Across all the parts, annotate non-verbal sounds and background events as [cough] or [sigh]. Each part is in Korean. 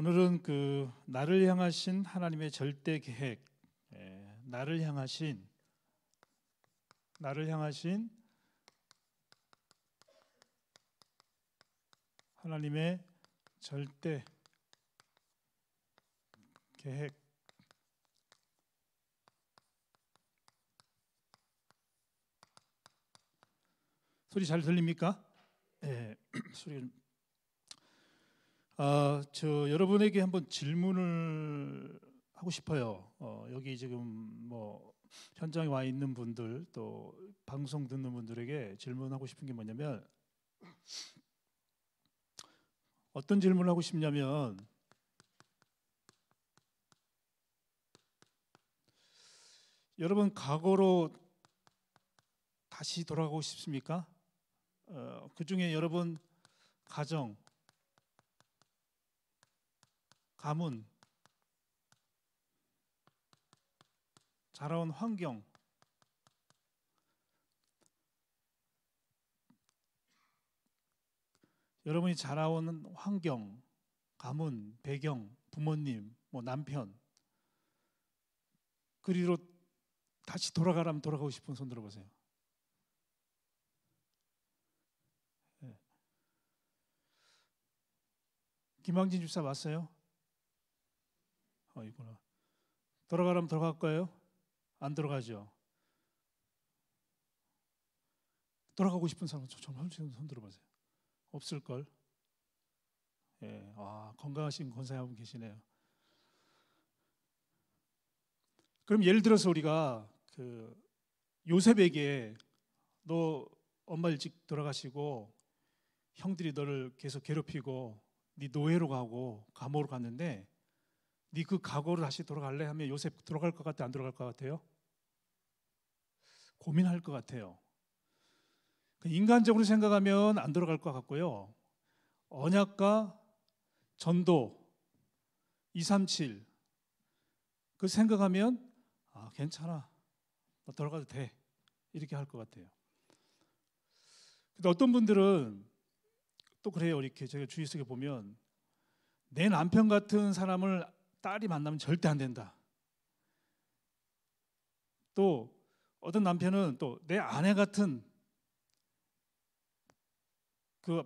오늘은 그 나를 향하신 하나님의 절대 계획, 예, 나를 향하신 나를 향하신 하나님의 절대 계획 소리 잘 들립니까? 예, [clears throat] 소리 아, 저 여러분에게 한번 질문을 하고 싶어요. 어, 여기 지금 뭐 현장에 와 있는 분들 또 방송 듣는 분들에게 질문하고 싶은 게 뭐냐면 어떤 질문을 하고 싶냐면 여러분 과거로 다시 돌아가고 싶습니까? 어, 그 중에 여러분 가정 가문, 자라온 환경, 여러분이 자라온 환경, 가문, 배경, 부모님, 뭐 남편 그리로 다시 돌아가라면 돌아가고 싶은 손 들어보세요. 예. 김광진 집사 왔어요? 어, 이구나. 들어가라면 들어갈까요? 안 들어가죠. 들어가고 싶은 사람은 정말 손 들어보세요. 없을 걸. 예, 아 건강하신 권사님 계시네요. 그럼 예를 들어서 우리가 그 요셉에게 너 엄마 일찍 돌아가시고 형들이 너를 계속 괴롭히고 네 노예로 가고 감옥으로 갔는데 네그 과거로 다시 돌아갈래 하면 요셉 들어갈것 같아 안들어갈것 같아요? 고민할 것 같아요. 그러니까 인간적으로 생각하면 안들어갈것 같고요. 언약과 전도 237 그 생각하면 아 괜찮아 나 뭐 돌아가도 돼 이렇게 할 것 같아요. 근데 어떤 분들은 또 그래요 이렇게 제가 주위 속에 보면 내 남편 같은 사람을 딸이 만나면 절대 안 된다. 또 어떤 남편은 또 내 아내 같은 그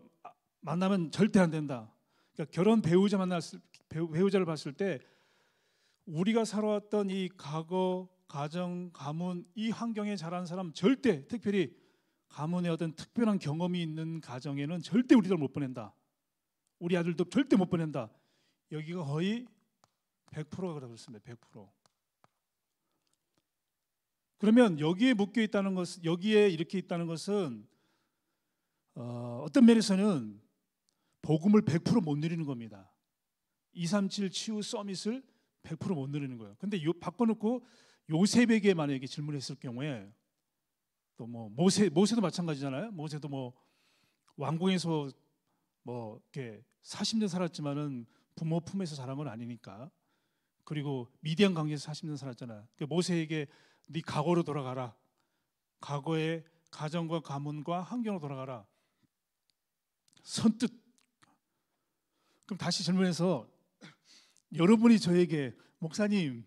만나면 절대 안 된다. 그러니까 결혼 배우자 만났을 배우, 자를 봤을 때 우리가 살아왔던 이 과거 가정 가문 이 환경에 자란 사람 절대 특별히 가문에 어떤 특별한 경험이 있는 가정에는 절대 우리를 못 보낸다. 우리 아들도 절대 못 보낸다. 여기가 거의 100%가 그렇습니다. 100%. 그러면 여기에 묶여 있다는 것, 여기에 이렇게 있다는 것은 어, 떤 면에서는 복음을 100%못 누리는 겁니다. 237 치유 서밋을 100%못 누리는 거예요. 근데 요, 바꿔놓고 요셉에게 만약에 질문했을 경우에 또뭐 모세 모세도 마찬가지잖아요. 모세도 뭐 왕궁에서 뭐 이렇게 40년 살았지만은 부모 품에서 자란 건 아니니까 그리고 미디안 강에서 40년 살았잖아. 그 모세에게 네 과거로 돌아가라. 과거의 가정과 가문과 환경으로 돌아가라. 선뜻 그럼 다시 질문해서 여러분이 저에게 목사님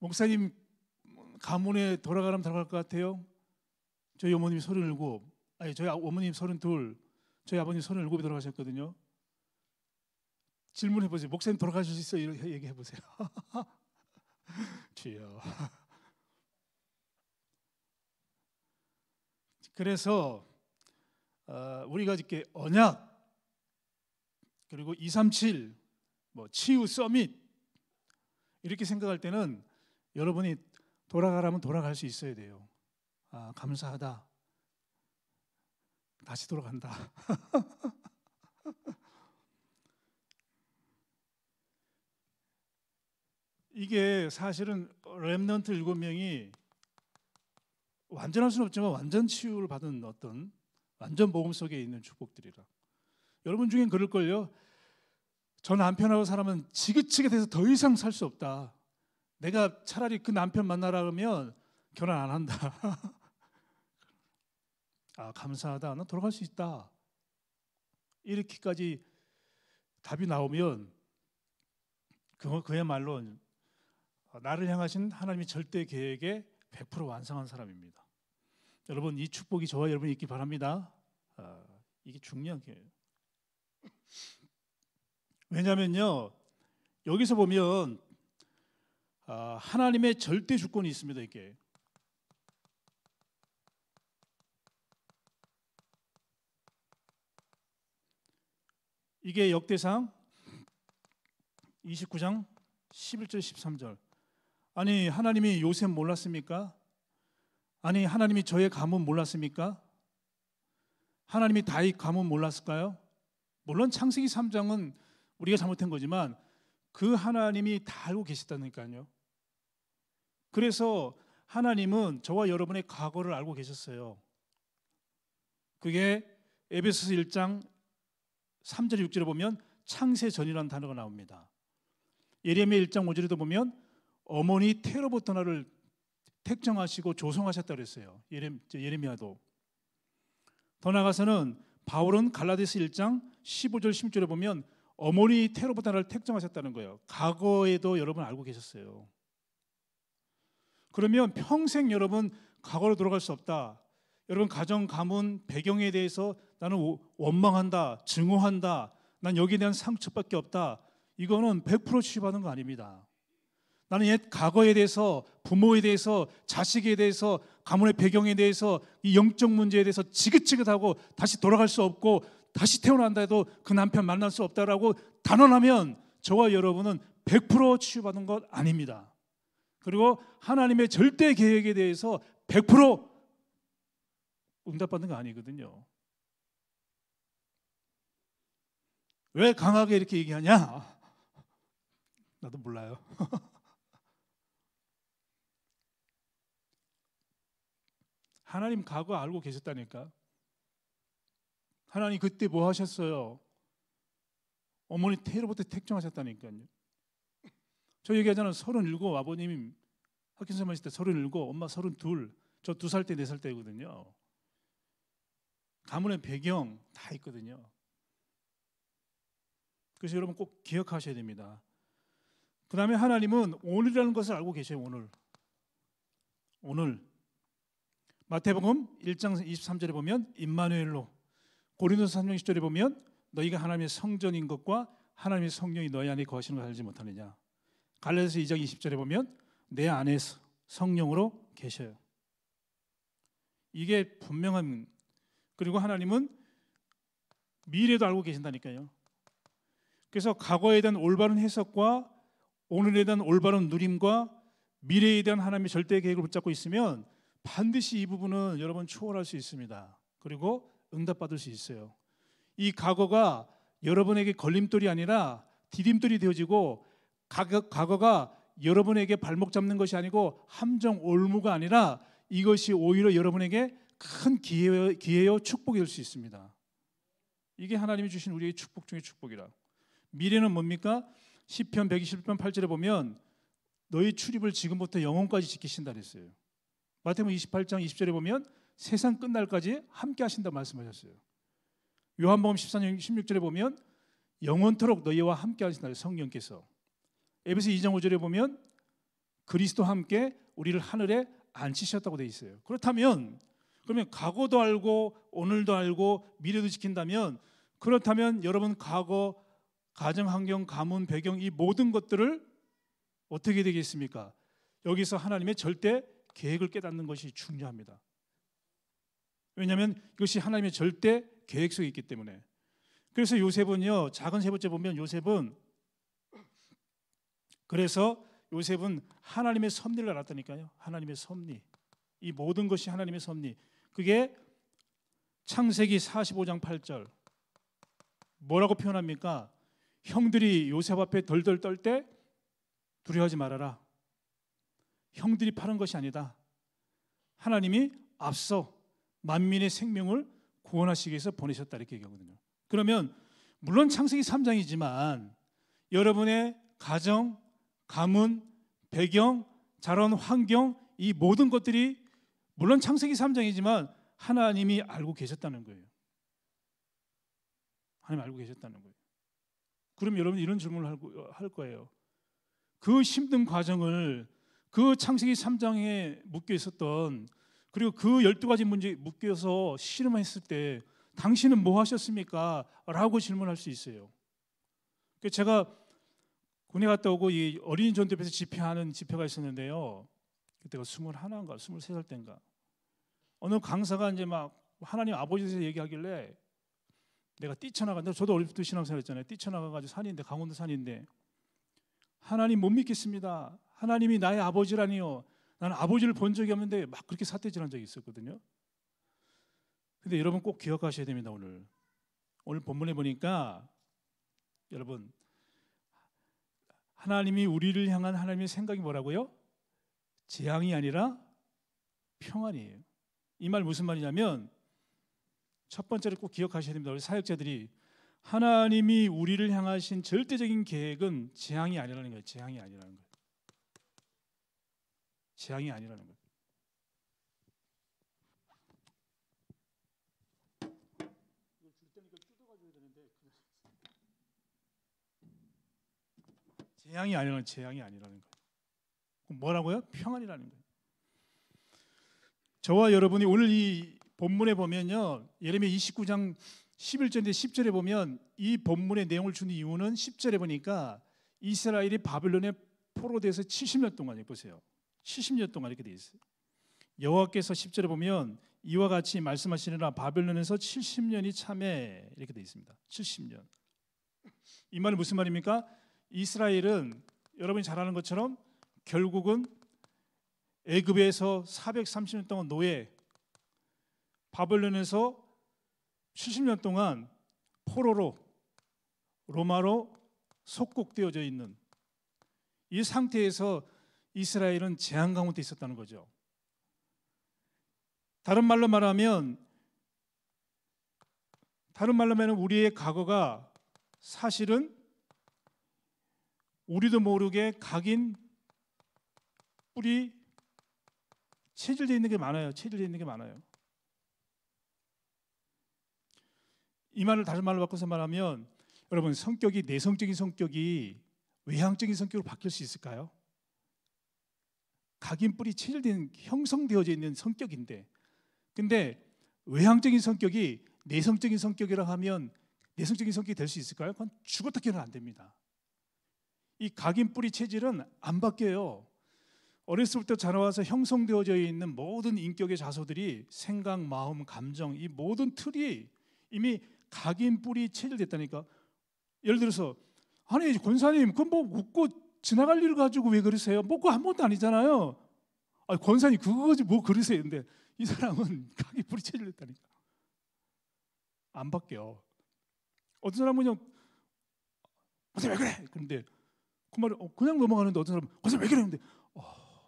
목사님 가문에 돌아가라면 돌아갈 것 같아요? 저희 어머님이 서른일곱, 아니 저희 어머님 서른둘, 저희 아버님 서른일곱에 돌아가셨거든요. 질문해 보세요. 목사님 돌아가실 수 있어? 요 얘기해 보세요. [laughs] 주여. 그래서 어, 우리가 이렇게 언약 그리고 237, 뭐 치유 서밋 이렇게 생각할 때는 여러분이 돌아가라면 돌아갈 수 있어야 돼요. 아 감사하다. 다시 돌아간다. [laughs] 이게 사실은 렘넌트 일곱 명이 완전할 수는 없지만 완전 치유를 받은 어떤 완전 복음 속에 있는 축복들이라. 여러분 중엔 그럴걸요. 저 남편하고 사람은 지긋지게 돼서 더 이상 살 수 없다. 내가 차라리 그 남편 만나라 그러면 결혼 안 한다. [laughs] 아 감사하다. 나 돌아갈 수 있다. 이렇게까지 답이 나오면 그거 그야말로 어, 나를 향하신 하나님의 절대 계획에 100% 완성한 사람입니다. 여러분 이 축복이 저와 여러분이 있기 바랍니다. 아, 이게 중요한 게 왜냐하면요 여기서 보면 아, 하나님의 절대 주권이 있습니다. 이게 이게 역대상 29장 11절 13절 아니 하나님이 요셉 몰랐습니까? 아니 하나님이 저의 가문 몰랐습니까? 하나님이 다윗 가문 몰랐을까요? 물론 창세기 3장은 우리가 잘못한 거지만 그 하나님이 다 알고 계시다니까요. 그래서 하나님은 저와 여러분의 과거를 알고 계셨어요. 그게 에베소서 1장 3절 6절에 보면 창세 전이라는 단어가 나옵니다. 예레미야 1장 5절에도 보면 어머니 태로부터 나를 택정하시고 조성하셨다 그랬어요. 예레미야도. 더 나가서는 바울은 갈라디스 1장 15절 16절에 보면 어머니 태로부터 나를 택정하셨다는 거예요. 과거에도 여러분 알고 계셨어요. 그러면 평생 여러분 과거로 돌아갈 수 없다. 여러분 가정 가문 배경에 대해서 나는 원망한다, 증오한다. 난 여기에 대한 상처밖에 없다. 이거는 100% 취받은 거 아닙니다. 나는 옛 과거에 대해서 부모에 대해서 자식에 대해서 가문의 배경에 대해서 이 영적 문제에 대해서 지긋지긋하고 다시 돌아갈 수 없고 다시 태어난다 해도 그 남편 만날 수 없다라고 단언하면 저와 여러분은 100% 치유받은 것 아닙니다. 그리고 하나님의 절대 계획에 대해서 100% 응답받는 거 아니거든요. 왜 강하게 이렇게 얘기하냐? 나도 몰라요. [laughs] 하나님 과거 알고 계셨다니까. 하나님 그때 뭐 하셨어요? 어머니 태로부터 택정하셨다니까요. 저 얘기하잖아요. 서른일곱 아버님 학교생활 하실 때 서른일곱, 엄마 서른둘, 저 두 살 때, 네 살 때거든요. 가문의 배경 다 있거든요. 그래서 여러분 꼭 기억하셔야 됩니다. 그 다음에 하나님은 오늘이라는 것을 알고 계셔요. 오늘. 오늘. 마태복음 1장 23절에 보면 임마누엘로 고린도서 3장 10절에 보면 너희가 하나님의 성전인 것과 하나님의 성령이 너희 안에 거하시는 걸 알지 못하느냐. 갈라디아서 2장 20절에 보면 내 안에서 성령으로 계셔요. 이게 분명한 그리고 하나님은 미래도 알고 계신다니까요. 그래서 과거에 대한 올바른 해석과 오늘에 대한 올바른 누림과 미래에 대한 하나님의 절대 계획을 붙잡고 있으면 반드시 이 부분은 여러분 초월할 수 있습니다. 그리고 응답받을 수 있어요. 이 과거가 여러분에게 걸림돌이 아니라 디딤돌이 되어지고 과거가 여러분에게 발목 잡는 것이 아니고 함정 올무가 아니라 이것이 오히려 여러분에게 큰 기회요, 기회요 축복이 될 수 있습니다. 이게 하나님이 주신 우리의 축복 중의 축복이라. 미래는 뭡니까? 시편 121편 8절에 보면 너희 출입을 지금부터 영혼까지 지키신다 그랬어요. 마태복음 28장 20절에 보면 세상 끝날까지 함께 하신다 말씀하셨어요. 요한복음 14장 16절에 보면 영원토록 너희와 함께 하신다 성령께서. 에베소 2장 5절에 보면 그리스도 함께 우리를 하늘에 앉히셨다고 돼 있어요. 그렇다면 그러면 과거도 알고 오늘도 알고 미래도 지킨다면 그렇다면 여러분 과거 가정 환경 가문 배경 이 모든 것들을 어떻게 되겠습니까? 여기서 하나님의 절대 계획을 깨닫는 것이 중요합니다. 왜냐하면 이것이 하나님의 절대 계획 속에 있기 때문에. 그래서 요셉은요 작은 세 번째 보면 요셉은 그래서 요셉은 하나님의 섭리를 알았다니까요. 하나님의 섭리. 이 모든 것이 하나님의 섭리. 그게 창세기 45장 8절. 뭐라고 표현합니까? 형들이 요셉 앞에 덜덜 떨 때 두려워하지 말아라. 형들이 파는 것이 아니다. 하나님이 앞서 만민의 생명을 구원하시기 위해서 보내셨다 이렇게 얘기하거든요. 그러면 물론 창세기 3장이지만 여러분의 가정, 가문, 배경, 자란 환경 이 모든 것들이 물론 창세기 3장이지만 하나님이 알고 계셨다는 거예요. 하나님 알고 계셨다는 거예요. 그럼 여러분 이런 질문을 할 거예요. 그 힘든 과정을 그 창세기 3장에 묶여 있었던 그리고 그1 2 가지 문제 묶여서 실험했을 때 당신은 뭐 하셨습니까? 라고 질문할 수 있어요. 그 제가 군에 갔다 오고 이 어린이 전대표에서 집회하는 집회가 있었는데요. 그때가 21인가 23살 때인가. 어느 강사가 이제 막 하나님 아버지에서 얘기하길래 내가 뛰쳐나간다. 저도 어릴 때 신앙생활 했잖아요. 뛰쳐나가가지고 산인데 강원도 산인데 하나님 못 믿겠습니다. 하나님이 나의 아버지라니요. 나는 아버지를 본 적이 없는데 막 그렇게 사태질한 적이 있었거든요. 근데 여러분 꼭 기억하셔야 됩니다 오늘. 오늘 본문에 보니까 여러분 하나님이 우리를 향한 하나님의 생각이 뭐라고요? 재앙이 아니라 평안이에요. 이 말 무슨 말이냐면 첫 번째로 꼭 기억하셔야 됩니다. 우리 사역자들이 하나님이 우리를 향하신 절대적인 계획은 재앙이 아니라는 거예요. 재앙이 아니라는 거예요. 재앙이 아니라는 거예요. 이걸 줄 때는 이걸 뜯어가 줘야 되는데 재앙이 아니라는 재앙이 아니라는 거 뭐라고요? 평안이라는 거 저와 여러분이 오늘 이 본문에 보면요. 예레미야 29장 11절인데 10절에 보면 이 본문의 내용을 준 이유는 10절에 보니까 이스라엘이 바빌론에 포로돼서 70년 동안이 보세요. 70년 동안 이렇게 돼 있어요. 여호와께서 10절에 보면 이와 같이 말씀하시느라 바벨론에서 70년이 참해 이렇게 돼 있습니다. 70년. 이 말은 무슨 말입니까? 이스라엘은 여러분이 잘 아는 것처럼 결국은 애굽에서 430년 동안 노예 바벨론에서 70년 동안 포로로 로마로 속국되어져 있는 이 상태에서 이스라엘은 재앙 가운데 있었다는 거죠. 다른 말로 말하면 다른 말로 말하면 우리의 과거가 사실은 우리도 모르게 각인 뿌리 체질되어 있는 게 많아요. 체질되어 있는 게 많아요. 이 말을 다른 말로 바꿔서 말하면 여러분 성격이 내성적인 성격이 외향적인 성격으로 바뀔 수 있을까요? 각인뿌리 체질된 형성되어져 있는 성격인데 근데 외향적인 성격이 내성적인 성격이라 하면 내성적인 성격이 될 수 있을까요? 그건 죽었다 깨어나 안 됩니다. 이 각인뿌리 체질은 안 바뀌어요. 어렸을 때 자라와서 형성되어져 있는 모든 인격의 자소들이 생각, 마음, 감정 이 모든 틀이 이미 각인뿌리 체질됐다니까. 예를 들어서 아니 권사님 그건 뭐 웃고 지나갈 일 가지고 왜 그러세요? 먹고 뭐 아무것도 아니잖아요. 아, 권사님 그거지 뭐 그러세요? 근데 이 사람은 [laughs] 각이 부딪혀질랬다니까. 안 바뀌어. 어떤 사람은 그냥 권사님 왜 그래? 그런데 그 말을 어, 그냥 넘어가는데 어떤 사람은 권사님 왜 그래? 근데 어,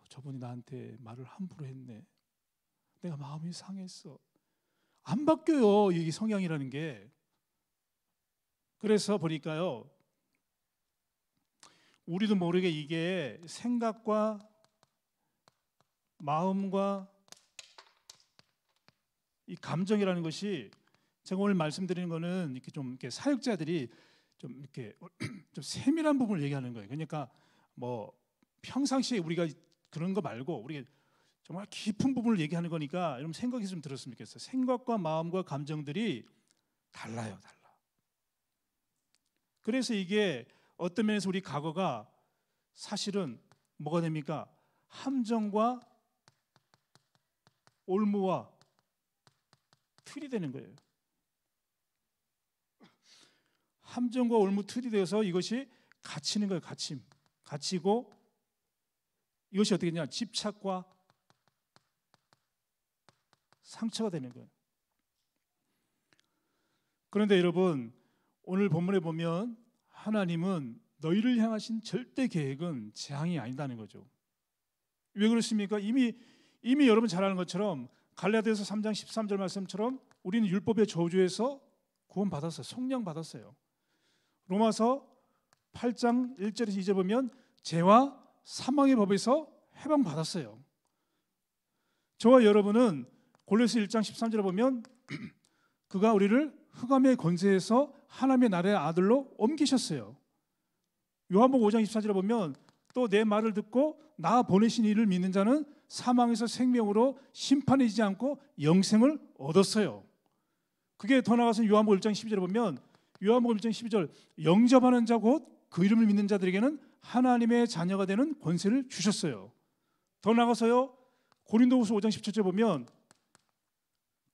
저분이 나한테 말을 함부로 했네. 내가 마음이 상했어. 안 바뀌어요. 이 성향이라는 게. 그래서 보니까요. 우리도 모르게 이게 생각과 마음과 이 감정이라는 것이 제가 오늘 말씀드리는 거는 이렇게 좀 이렇게 사역자들이 좀 이렇게 [clears throat] 좀 세밀한 부분을 얘기하는 거예요. 그러니까 뭐 평상시에 우리가 그런 거 말고 우리 정말 깊은 부분을 얘기하는 거니까 여러분 생각이 좀 들었으면 좋겠어요. 생각과 마음과 감정들이 달라요, 달라. 그래서 이게 어떤 면에서 우리 과거가 사실은 뭐가 됩니까? 함정과 올무와 틀이 되는 거예요. 함정과 올무 틀이 되어서 이것이 갇히는 거예요. 갇힘. 갇히고 이것이 어떻게 되냐? 집착과 상처가 되는 거예요. 그런데 여러분 오늘 본문에 보면 하나님은 너희를 향하신 절대 계획은 재앙이 아니다는 거죠. 왜 그렇습니까? 이미 이미 여러분 잘 아는 것처럼 갈라디아서 3장 13절 말씀처럼 우리는 율법의 저주에서 구원 받았어요. 성령 받았어요. 로마서 8장 1절에서 2절 보면 죄와 사망의 법에서 해방 받았어요. 저와 여러분은 골로새 1장 13절에 보면 [clears throat] 그가 우리를 흑암의 권세에서 하나님의 나라의 아들로 옮기셨어요. 요한복음 5장 24절에 보면 또 내 말을 듣고 나 보내신 이를 믿는 자는 사망에서 생명으로 심판이지 않고 영생을 얻었어요. 그게 더 나아가서 요한복음 1장 12절에 보면 요한복음 1장 12절 영접하는 자 곧 그 이름을 믿는 자들에게는 하나님의 자녀가 되는 권세를 주셨어요. 더 나아가서요. 고린도후서 5장 1 7절 보면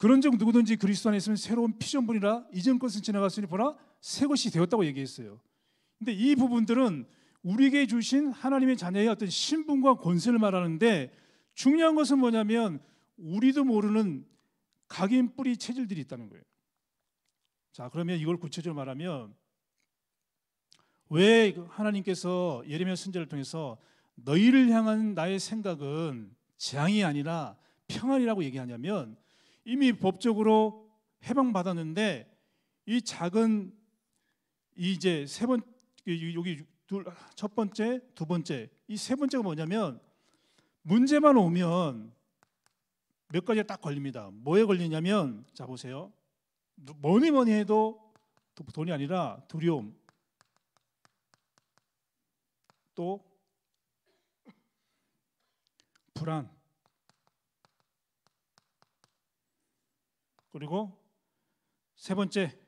그런즉 누구든지 그리스도 안에 있으면 새로운 피조물이라 이전 것은 지나갔으니 보라 새 것이 되었다고 얘기했어요. 근데 이 부분들은 우리에게 주신 하나님의 자녀의 어떤 신분과 권세를 말하는데 중요한 것은 뭐냐면 우리도 모르는 각인 뿌리 체질들이 있다는 거예요. 자, 그러면 이걸 구체적으로 말하면 왜 하나님께서 예레미야 선지를 통해서 너희를 향한 나의 생각은 재앙이 아니라 평안이라고 얘기하냐면 이미 법적으로 해방받았는데 이 작은 이제 세번 그 여기 둘, 첫 번째, 두 번째 이 세 번째가 뭐냐면 문제만 오면 몇 가지가 딱 걸립니다. 뭐에 걸리냐면 자 보세요. 뭐니 뭐니 해도 돈이 아니라 두려움 또 불안 그리고 세 번째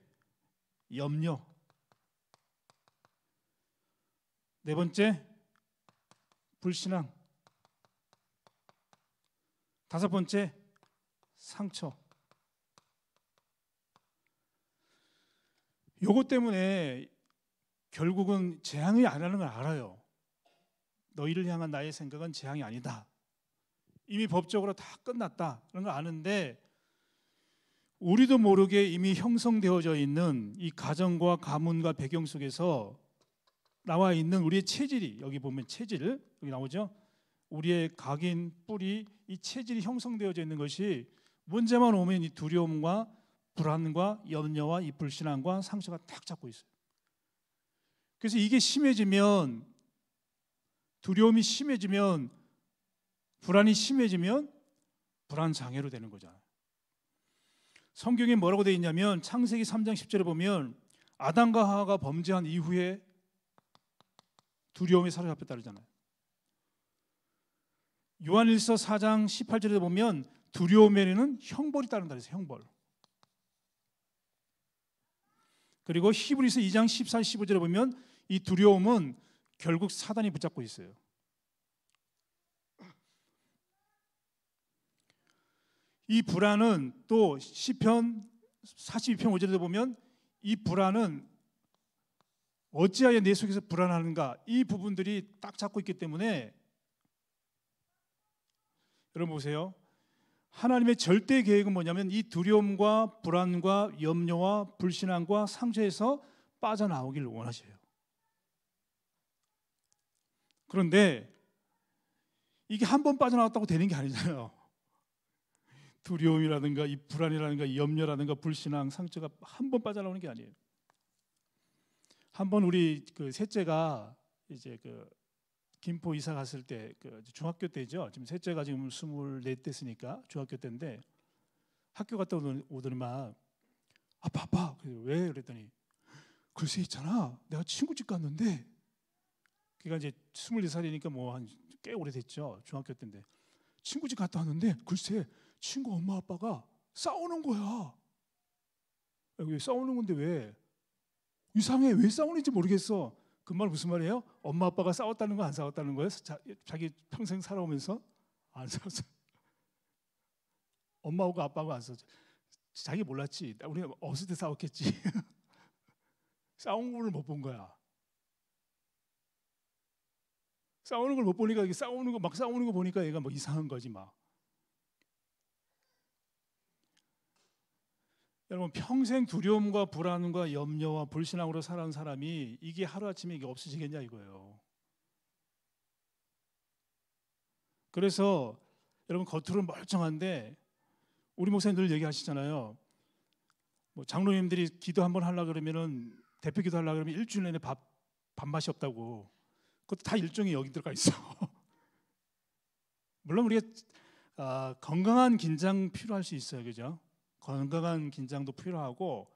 염려. 네 번째 불신앙. 다섯 번째 상처. 요것 때문에 결국은 재앙이 아니라는 걸 알아요. 너희를 향한 나의 생각은 재앙이 아니다. 이미 법적으로 다 끝났다. 그런 걸 아는데 우리도 모르게 이미 형성되어져 있는 이 가정과 가문과 배경 속에서 나와 있는 우리의 체질이 여기 보면 체질 여기 나오죠. 우리의 각인 뿌리 이 체질이 형성되어져 있는 것이 문제만 오면 이 두려움과 불안과 염려와 이 불신앙과 상처가 탁 잡고 있어요. 그래서 이게 심해지면 두려움이 심해지면 불안이 심해지면 불안 장애로 되는 거잖아요. 성경에 뭐라고 되어 있냐면 창세기 3장 10절에 보면 아담과 하와가 범죄한 이후에 두려움이 사로잡혔다 그러잖아요. 요한일서 4장 18절에 보면 두려움에는 형벌이 따른다 그래서 형벌. 그리고 히브리서 2장 14, 15절에 보면 이 두려움은 결국 사단이 붙잡고 있어요. 이 불안은 또 시편 42편 5절에 보면 이 불안은 어찌하여 내 속에서 불안하는가 이 부분들이 딱 잡고 있기 때문에 여러분 보세요. 하나님의 절대 계획은 뭐냐면 이 두려움과 불안과 염려와 불신앙과 상처에서 빠져나오기를 원하셔요. 그런데 이게 한 번 빠져나왔다고 되는 게 아니잖아요. 두려움이라든가 이 불안이라든가 염려라든가 불신앙 상처가 한 번 빠져나오는 게 아니에요. 한 번 우리 그 셋째가 이제 그 김포 이사 갔을 때 그 중학교 때죠. 지금 셋째가 지금 24 됐으니까 중학교 때인데 학교 갔다 오더니만 아빠 아빠 왜 그랬더니 글쎄 있잖아 내가 친구 집 갔는데 그가 이제 24살이니까 뭐 한 꽤 오래됐죠 중학교 때인데 친구 집 갔다 왔는데 글쎄 친구 엄마 아빠가 싸우는 거야. 왜 싸우는 건데 왜? 이상해. 왜 싸우는지 모르겠어. 그 말 무슨 말이에요? 엄마 아빠가 싸웠다는 거 안 싸웠다는 거예요? 자, 기 평생 살아오면서 안 싸웠어. 엄마하고 아빠하고 안 싸웠어. 자기 몰랐지. 우리 어렸을 때 싸웠겠지. [laughs] 싸운 걸못 본 거야. 싸우는 걸 못 보니까 싸우는 거 막 싸우는 거 보니까 얘가 뭐 이상한 거지 막. 여러분 평생 두려움과 불안과 염려와 불신앙으로 살아온 사람이 이게 하루아침에 이게 없어지겠냐 이거예요. 그래서 여러분 겉으로 멀쩡한데 우리 목사님 늘 얘기하시잖아요. 뭐 장로님들이 기도 한번 하려 그러면은 대표 기도 하려 그러면 일주일 내내 밥 밥맛이 없다고. 그것도 다 일종의 여기 들어가 있어. [laughs] 물론 우리가 아, 건강한 긴장 필요할 수 있어요, 그죠? 건강한 긴장도 필요하고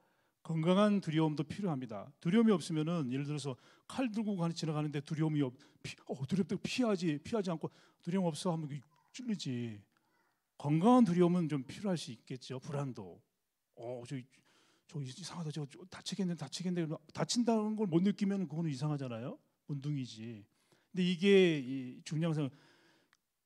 건강한 두려움도 필요합니다. 두려움이 없으면은 예를 들어서 칼 들고 가 지나가는데 두려움이 없, 피, 어, 두렵다 피하지 피하지 않고 두려움 없어 하면 찔리지. 건강한 두려움은 좀 필요할 수 있겠죠. 불안도. 어, 저, 저 이상하다. 저, 저 다치겠네, 다치겠네. 다친다는 걸 못 느끼면 그거는 이상하잖아요. 운동이지. 근데 이게 중량상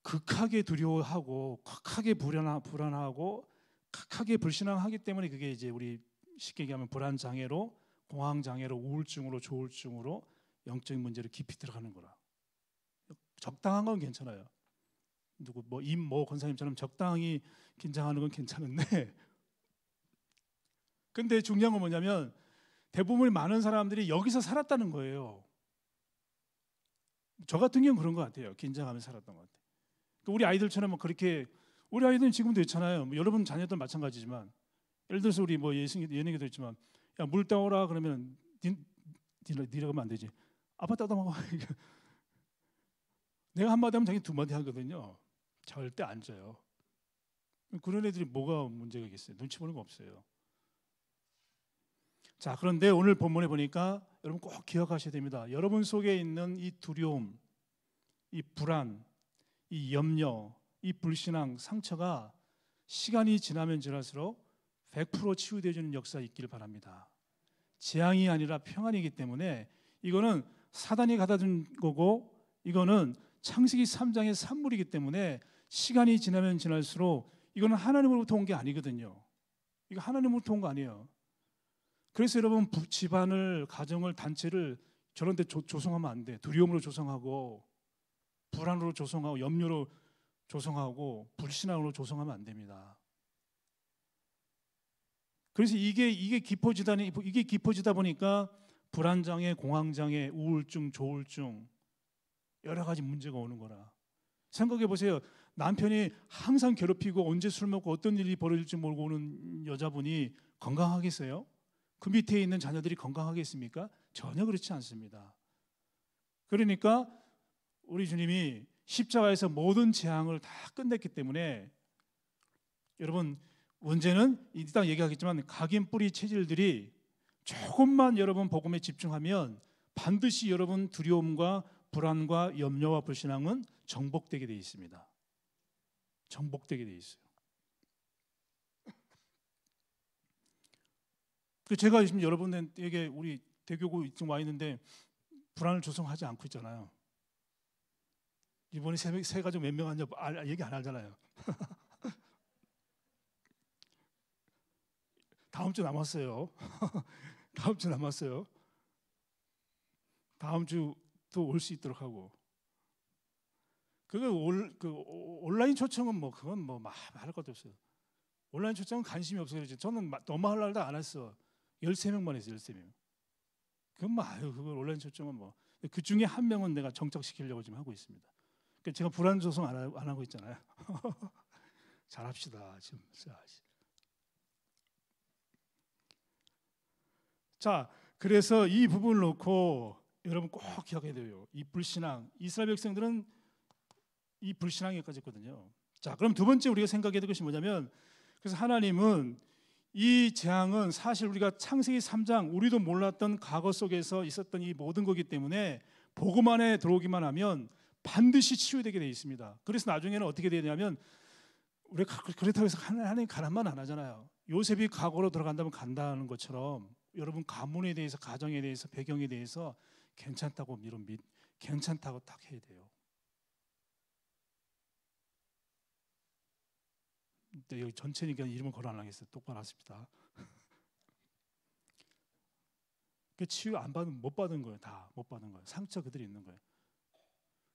극하게 두려워하고 극하게 불안하, 불안하고 크게 불신앙하기 때문에 그게 이제 우리 쉽게 얘기하면 불안 장애로 공황 장애로 우울증으로 조울증으로 영적인 문제로 깊이 들어가는 거라. 적당한 건 괜찮아요. 누구 뭐 임모 뭐 권사님처럼 적당히 긴장하는 건 괜찮은데 [laughs] 근데 중요한 건 뭐냐면 대부분 많은 사람들이 여기서 살았다는 거예요. 저 같은 경우는 그런 것 같아요. 긴장하면서 살았던 것 같아요. 그러니까 우리 아이들처럼 뭐 그렇게 우리 아이들은 지금도 있잖아요. 뭐 여러분 자녀들 마찬가지지만 예를 들어서 우리 뭐 예승 예능에도 있지만 야물 따오라 그러면 니니가 가면 안 되지. 아빠 따다 먹어. [laughs] 내가 한마디 하면 자기 두마디 하거든요. 절대 안 져요. 그런 애들이 뭐가 문제가 있겠어요? 눈치 보는 거 없어요. 자, 그런데 오늘 본문에 보니까 여러분 꼭 기억하셔야 됩니다. 여러분 속에 있는 이 두려움, 이 불안, 이 염려, 이 불신앙 상처가 시간이 지나면 지날수록 100% 치유되어 주는 역사 있기를 바랍니다. 재앙이 아니라 평안이기 때문에 이거는 사단이 가다준 거고 이거는 창세기 3장의 산물이기 때문에 시간이 지나면 지날수록 이거는 하나님으로부터 온 게 아니거든요. 이거 하나님으로부터 온 거 아니에요. 그래서 여러분 집안을 가정을 단체를 저런 데 조성하면 안 돼. 두려움으로 조성하고 불안으로 조성하고 염려로 조성하고 불신앙으로 조성하면 안 됩니다. 그래서 이게 이게 깊어지다 이게 깊어지다 보니까 불안 장애, 공황 장애, 우울증, 조울증 여러 가지 문제가 오는 거라. 생각해 보세요. 남편이 항상 괴롭히고 언제 술 먹고 어떤 일이 벌어질지 모르고 오는 여자분이 건강하겠어요? 그 밑에 있는 자녀들이 건강하겠습니까? 전혀 그렇지 않습니다. 그러니까 우리 주님이 십자가에서 모든 재앙을 다 끝냈기 때문에 여러분 문제는 이따 얘기하겠지만 각인 뿌리 체질들이 조금만 여러분 복음에 집중하면 반드시 여러분 두려움과 불안과 염려와 불신앙은 정복되게 돼 있습니다. 정복되게 돼 있어요. 그 제가 지금 여러분에게 우리 대교구 지금 와 있는데 불안을 조성하지 않고 있잖아요. 이번에 세, 세 가족 몇명 왔냐 얘기 안 하잖아요. [laughs] [laughs] 다음 주 남았어요. 다음 주 남았어요. 다음 주 또 올 수 있도록 하고. 그거 그 온라인 초청은 뭐 그건 뭐 말할 것도 없어요. 온라인 초청은 관심이 없어서 저는 너무 하려다 안 했어. 13명만 했어, 13명. 그건 뭐 아유, 그걸 온라인 초청은 뭐. 그 중에 한 명은 내가 정착시키려고 지금 하고 있습니다. 그러니까 제가 불안 조성 안, 하고 있잖아요. [laughs] 잘합시다 지금. 자, 그래서 이 부분을 놓고 여러분 꼭 기억해야 돼요. 이 불신앙, 이스라엘 백성들은 이 불신앙에까지 거든요 자, 그럼 두 번째 우리가 생각해야 될 것이 뭐냐면 그래서 하나님은 이 재앙은 사실 우리가 창세기 3장 우리도 몰랐던 과거 속에서 있었던 이 모든 거기 때문에 보고만 해 들어오기만 하면 반드시 치유되게 돼 있습니다. 그래서 나중에는 어떻게 되냐면 우리 그렇다고 해서 하나님 가난만안 하잖아요. 요셉이 과거로 들어간다면 간다는 것처럼 여러분 가문에 대해서 가정에 대해서 배경에 대해서 괜찮다고 이런 믿 괜찮다고 딱 해야 돼요. 근데 여기 전체니까 이름을 걸어 안 하겠어요. 똑바로 하십니다. [laughs] 그 치유 안 받은 못 받은 거예요. 다 못 받은 거예요. 상처 그들이 있는 거예요.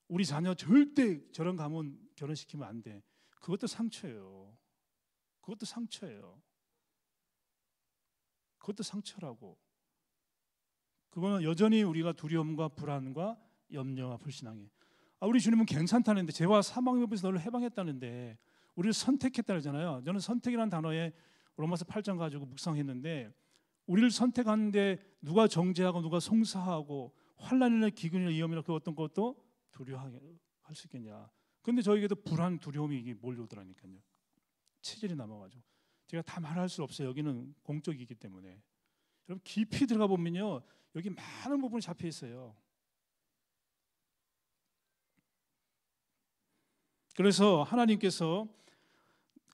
우리 자녀 절대 저런 가문 결혼시키면 안 돼. 그것도 상처예요. 그것도 상처예요. 그것도 상처라고. 그거는 여전히 우리가 두려움과 불안과 염려와 불신앙이. 아, 우리 주님은 괜찮다는데 죄와 사망 위협에서 너를 해방했다는데 우리를 선택했다잖아요. 저는 선택이라는 단어에 로마서 8장 가지고 묵상했는데 우리를 선택하는데 누가 정죄하고 누가 송사하고 환란이나 기근이나 위험이나 그 어떤 것도 두려워할 수 있겠냐. 근데 저에게도 불안, 두려움이 몰려오더라니까요. 체질이 남아가지고 제가 다 말할 수 없어요. 여기는 공적이기 때문에. 여러분 깊이 들어가 보면요, 여기 많은 부분이 잡혀 있어요. 그래서 하나님께서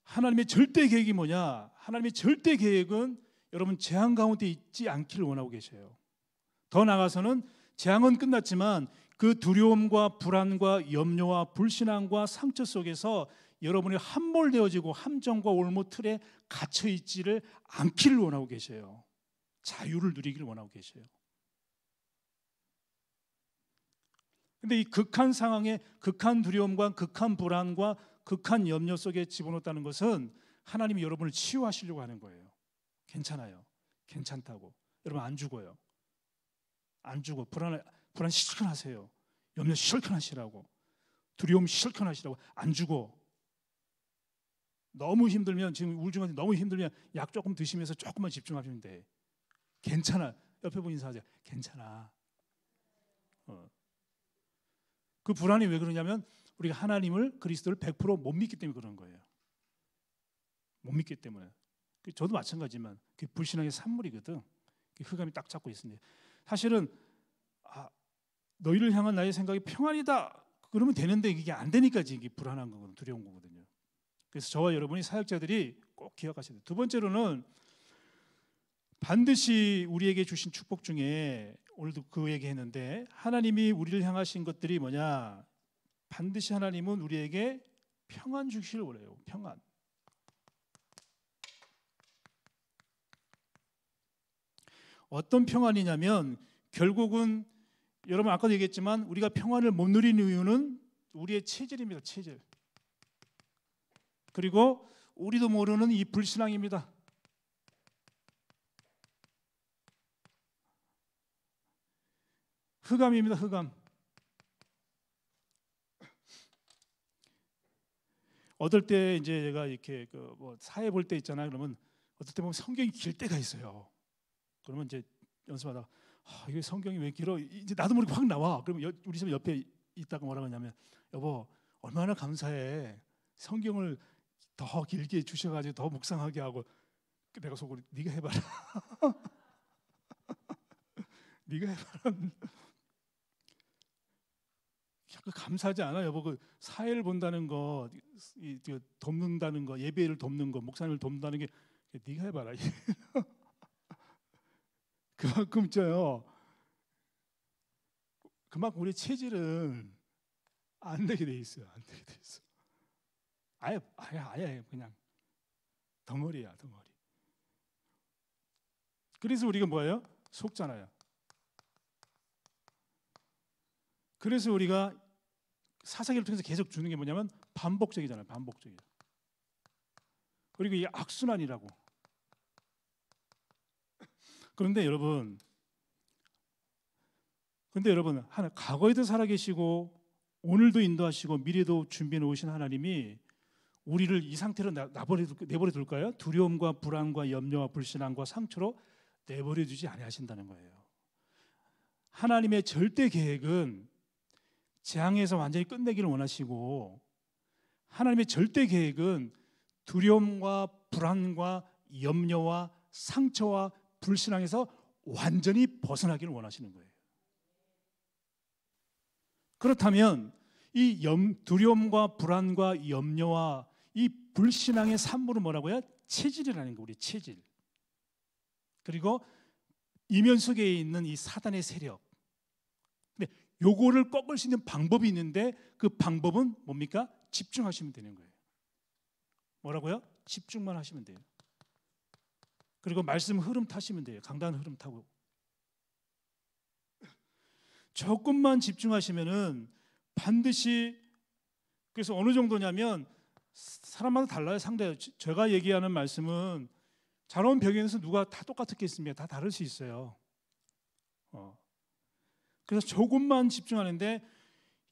하나님의 절대 계획이 뭐냐? 하나님의 절대 계획은 여러분 재앙 가운데 있지 않기를 원하고 계셔요. 더 나아가서는 재앙은 끝났지만 그 두려움과 불안과 염려와 불신앙과 상처 속에서 여러분이 함몰되어지고 함정과 올무 틀에 갇혀 있지를 않기를 원하고 계셔요. 자유를 누리기를 원하고 계셔요. 근데 이 극한 상황에 극한 두려움과 극한 불안과 극한 염려 속에 집어넣었다는 것은 하나님이 여러분을 치유하시려고 하는 거예요. 괜찮아요. 괜찮다고. 여러분 안 죽어요. 안 죽어. 불안해. 불안 실컷하세요. 염려 실컷하시라고. 두려움 실컷하시라고. 안 주고. 너무 힘들면 지금 우울증한테 너무 힘들면 약 조금 드시면서 조금만 집중하시면 돼. 괜찮아. 옆에 분 인사하세요. 괜찮아. 어. 그 불안이 왜 그러냐면 우리가 하나님을 그리스도를 100%못 믿기 때문에 그런 거예요. 못 믿기 때문에. 저도 마찬가지지만 그 불신앙의 산물이거든. 그 흑암이 딱 잡고 있습니다. 사실은 너희를 향한 나의 생각이 평안이다. 그러면 되는데 이게 안 되니까 이게 불안한 거거든요. 두려운 거거든요. 그래서 저와 여러분이 사역자들이 꼭 기억하셔야 돼요. 두 번째로는 반드시 우리에게 주신 축복 중에 오늘도 그 얘기했는데 하나님이 우리를 향하신 것들이 뭐냐? 반드시 하나님은 우리에게 평안 주시를 원해요. 평안. 어떤 평안이냐면 결국은 여러분 아까도 얘기했지만 우리가 평화를 못 누리는 이유는 우리의 체질입니다. 체질. 그리고 우리도 모르는 이 불신앙입니다. 흑암입니다. 흑암. 어떨 때 이제 제가 이렇게 그뭐 사회 볼 때 있잖아요. 그러면 어떨 때 보면 성경이 길 때가 있어요. 그러면 이제 연습하다가 아, 이게 성경이 왜 길어? 이제 나도 모르게 확 나와. 그럼 우리 집 옆에 있다가 뭐라고 하냐면 여보 얼마나 감사해. 성경을 더 길게 주셔가지고 더 묵상하게 하고 내가 속으로 네가 해봐라. [laughs] 네가 해봐라. 자꾸 감사하지 않아 여보 그 사회를 본다는 거 이, 이, 돕는다는 거 예배를 돕는 거 목사님을 돕는다는 게 네가 해봐라 [laughs] 그만큼 저요. 그만큼 우리 체질은 안 되게 돼 있어요. 안 되게 돼 있어. 아예 아예 아예 그냥 덩어리야 덩어리. 그래서 우리가 뭐예요? 속잖아요. 그래서 우리가 사사기를 통해서 계속 주는 게 뭐냐면 반복적이잖아요. 반복적이다. 그리고 이 악순환이라고. 그런데 여러분, 그런데 여러분, 하나 과거에도 살아계시고 오늘도 인도하시고 미래도 준비해 놓으신 하나님이 우리를 이 상태로 나버려 내버려 둘까요? 두려움과 불안과 염려와 불신함과 상처로 내버려 두지 아니하신다는 거예요. 하나님의 절대 계획은 재앙에서 완전히 끝내기를 원하시고 하나님의 절대 계획은 두려움과 불안과 염려와 상처와 불신앙에서 완전히 벗어나기를 원하시는 거예요. 그렇다면 이 두려움과 불안과 염려와 이 불신앙의 산물은 뭐라고 해요? 체질이라는 거 우리 체질. 그리고 이면 속에 있는 이 사단의 세력. 근데 요거를 꺾을 수 있는 방법이 있는데 그 방법은 뭡니까? 집중하시면 되는 거예요. 뭐라고요? 집중만 하시면 돼요. 그리고 말씀 흐름 타시면 돼요. 강단 흐름 타고. 조금만 집중하시면은 반드시 그래서 어느 정도냐면 사람마다 달라요. 상대 제가 얘기하는 말씀은 자원 벽에서 누가 다 똑같겠습니까? 다 다를 수 있어요. 어. 그래서 조금만 집중하는데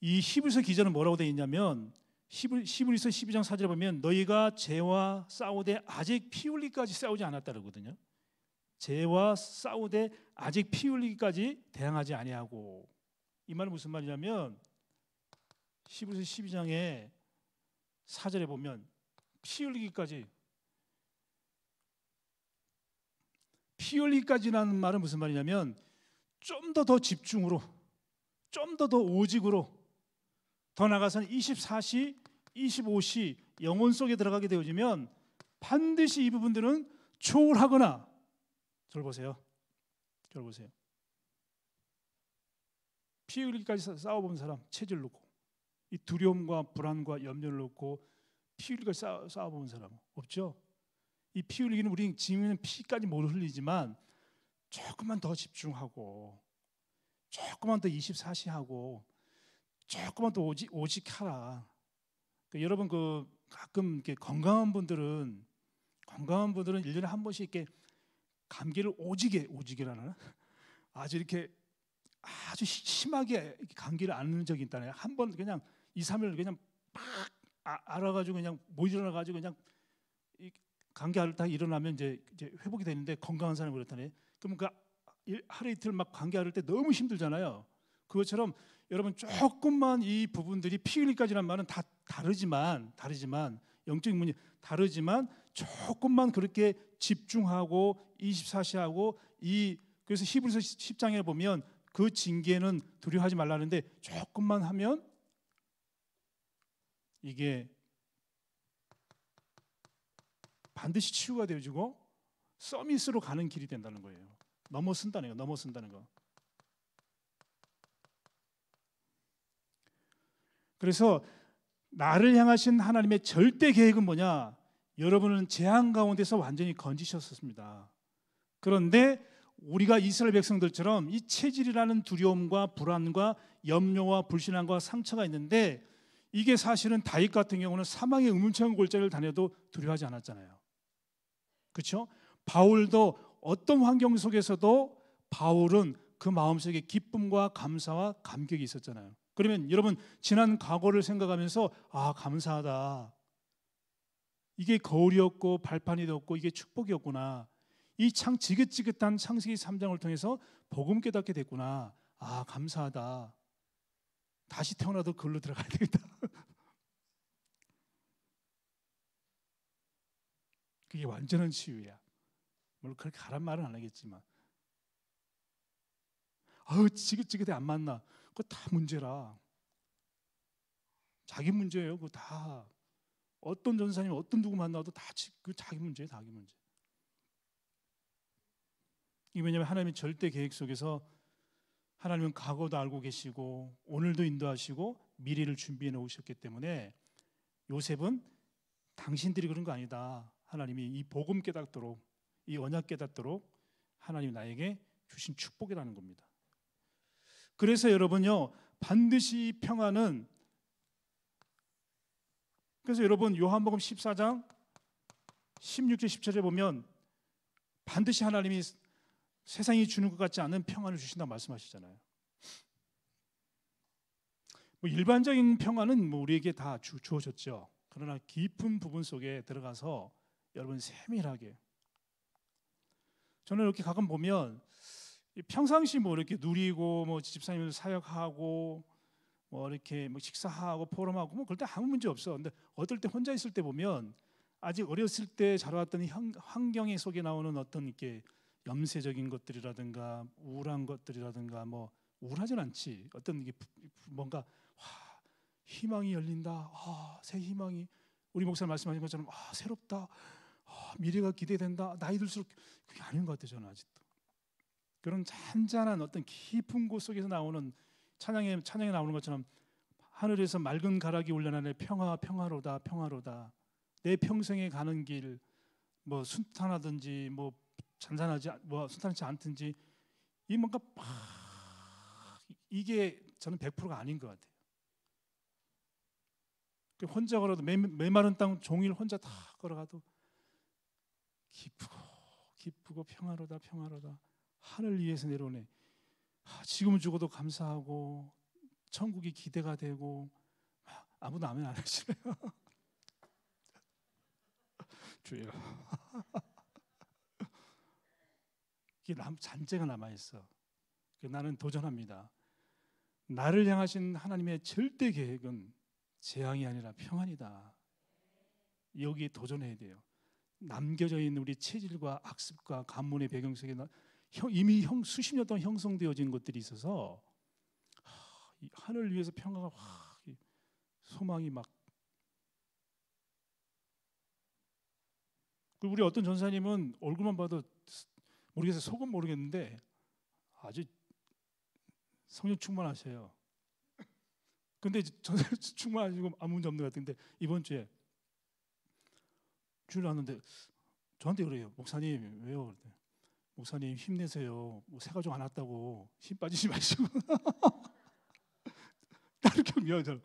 이 히브리서 기자는 뭐라고 돼 있냐면 시브리, 서 12장 4절에 보면 너희가 죄와 싸우되 아직 피 흘리기까지 싸우지 않았다 그러거든요. 죄와 싸우되 아직 피 흘리기까지 대항하지 아니하고 이 말은 무슨 말이냐면 시브리서 12장에 4절에 보면 피 흘리기까지 피 흘리기까지라는 말은 무슨 말이냐면 좀 더더 더 집중으로 좀 더더 더 오직으로 더 나아가서는 24시, 25시 영혼 속에 들어가게 되어지면 반드시 이 부분들은 초월하거나 저를 보세요. 저를 보세요. 피 흘리기까지 싸워본 사람 체질 놓고 이 두려움과 불안과 염려를 놓고 피흘리기 싸워본 사람 없죠. 이 피 흘리기는 우리 지금은 피까지 못 흘리지만 조금만 더 집중하고 조금만 더 24시 하고 조금만 더 오직, 오직하라. 그러니까 여러분 그 가끔 이렇게 건강한 분들은 건강한 분들은 1년에 한 번씩 이렇게 감기를 오지게 오지게라나 아주 이렇게 아주 심하게 감기를 앓는 적이 있다네요. 한번 그냥 2, 3일 그냥 막 아, 알아가지고 그냥 못 일어나가지고 그냥 이 감기 앓을때 일어나면 이제, 이제 회복이 되는데 건강한 사람이 그렇다네. 그러면 그 하루 이틀 막 감기 앓을 때 너무 힘들잖아요. 그것처럼 여러분 조금만 이 부분들이 피 흘리까지란 말은 다 다르지만 다르지만 영적인 문이 다르지만 조금만 그렇게 집중하고 24시하고 이 그래서 히브리서 10장에 보면 그 징계는 두려워하지 말라는데 조금만 하면 이게 반드시 치유가 되어지고 서밋으로 가는 길이 된다는 거예요. 넘어선다는 거, 넘어선다는 거. 그래서 나를 향하신 하나님의 절대 계획은 뭐냐? 여러분은 재앙 가운데서 완전히 건지셨습니다. 그런데 우리가 이스라엘 백성들처럼 이 체질이라는 두려움과 불안과 염려와 불신앙과 상처가 있는데 이게 사실은 다윗 같은 경우는 사망의 음문창 골짜기를 다녀도 두려워하지 않았잖아요. 그렇죠? 바울도 어떤 환경 속에서도 바울은 그 마음속에 기쁨과 감사와 감격이 있었잖아요. 그러면 여러분 지난 과거를 생각하면서 아 감사하다. 이게 거울이었고 발판이 되었고 이게 축복이었구나. 이 창 지긋지긋한 창세기 3장을 통해서 복음 깨닫게 됐구나. 아 감사하다. 다시 태어나도 그걸로 들어가야 되겠다. [laughs] 그게 완전한 치유야. 물론 그렇게 가란 말은 안 하겠지만. 아우 지긋지긋해 안 만나. 그거 다 문제라. 자기 문제예요. 그거 다. 어떤 전사님, 어떤 누구 만나도 다 그 자기 문제예요. 자기 문제. 이 왜냐하면 하나님의 절대 계획 속에서 하나님은 과거도 알고 계시고 오늘도 인도하시고 미래를 준비해 놓으셨기 때문에 요셉은 당신들이 그런 거 아니다. 하나님이 이 복음 깨닫도록 이 언약 깨닫도록 하나님 나에게 주신 축복이라는 겁니다. 그래서 여러분요 반드시 평안은 그래서 여러분 요한복음 14장 16절 17절에 보면 반드시 하나님이 세상이 주는 것 같지 않은 평안을 주신다 말씀하시잖아요. 뭐 일반적인 평안은 뭐 우리에게 다 주, 어졌죠 그러나 깊은 부분 속에 들어가서 여러분 세밀하게 저는 이렇게 가끔 보면 평상시 뭐 이렇게 누리고 뭐 집사님들 사역하고 뭐 이렇게 뭐 식사하고 포럼하고 뭐 그럴 때 아무 문제 없어. 근데 어떨 때 혼자 있을 때 보면 아직 어렸을 때 자라왔던 환경에 속에 나오는 어떤 이렇게 염세적인 것들이라든가 우울한 것들이라든가 뭐 우울하진 않지. 어떤 이게 뭔가 와, 희망이 열린다. 아, 새 희망이 우리 목사님 말씀하신 것처럼 아, 새롭다. 아, 미래가 기대된다. 나이 들수록 그게 아닌 것 같아 저는 아직도. 그런 잔잔한 어떤 깊은 곳 속에서 나오는 찬양에 찬양에 나오는 것처럼 하늘에서 맑은 가락이 올려나네 평화 평화로다 평화로다 내 평생에 가는 길뭐 순탄하든지 뭐 잔잔하지 뭐 순탄치 않든지 이 뭔가 막 이게 저는 100%가 아닌 것 같아요. 그 혼자 걸어도 매, 메마른 땅 종일 혼자 다 걸어가도 기쁘고 기쁘고 평화로다 평화로다 하늘 위에서 내려오네. 아, 지금 죽어도 감사하고 천국이 기대가 되고 아무도 아멘 안 하시네요. [laughs] 주여. [laughs] 이게 남, 잔재가 남아 있어. 그 나는 도전합니다. 나를 향하신 하나님의 절대 계획은 재앙이 아니라 평안이다. 여기에 도전해야 돼요. 남겨져 있는 우리 체질과 악습과 간문의 배경 속에 이미 형, 수십 년 동안 형성되어진 것들이 있어서 하, 늘 위에서 평화가 확 소망이 막 우리 어떤 전사님은 얼굴만 봐도 모르겠어요. 속은 모르겠는데 아주 성령 충만하셔요. 근데 전사 [laughs] 충만하시고 아무 문제 없는 것 같은데 이번 주에 주를 하는데 저한테 그래요. 목사님 왜요? 그랬더니 목사님 힘내세요. 뭐 새가 좀안 왔다고 힘 빠지지 [laughs] 마시고 [laughs] 나를 격려하잖아.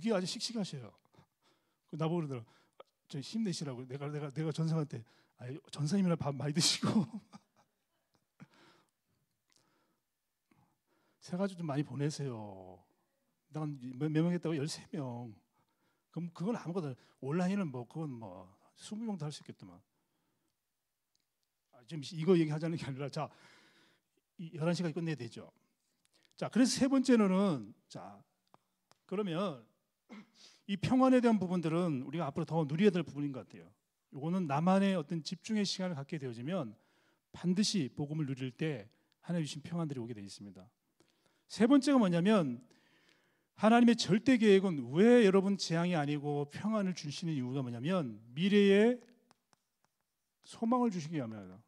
기 아주 씩씩하셔요. 그 나보고 그저 힘내시라고. 내가 내가 내가 전사한테 아, 전사님이랑 밥 많이 드시고 [laughs] 새 가지 좀 많이 보내세요. 난 몇 명 했다고 13명. 그럼 그건 아무거나 온라인은 뭐 그건 뭐 20명도 할 수 있겠더만. 지금 이거 얘기하자는 게 아니라 자 11시까지 끝내야 되죠. 자, 그래서 세 번째로는 자, 그러면 이 평안에 대한 부분들은 우리가 앞으로 더 누려야 될 부분인 것 같아요. 이거는 나만의 어떤 집중의 시간을 갖게 되어지면 반드시 복음을 누릴 때 하나님 주신 평안들이 오게 되어 있습니다. 세 번째가 뭐냐면 하나님의 절대 계획은 왜 여러분 재앙이 아니고 평안을 주시는 이유가 뭐냐면 미래에 소망을 주시기 위함이에요.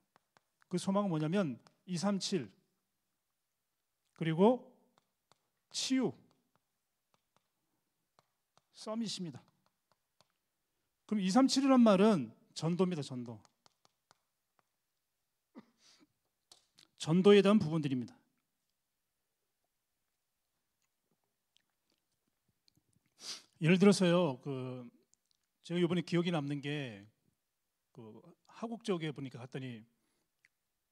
그 소망은 뭐냐면 237 그리고 치유 썸이십니다. 그럼 237이란 말은 전도입니다. 전도. 전도에 대한 부분들입니다. 예를 들어서요. 그 제가 이번에 기억이 남는 게그 하국 지역에 보니까 갔더니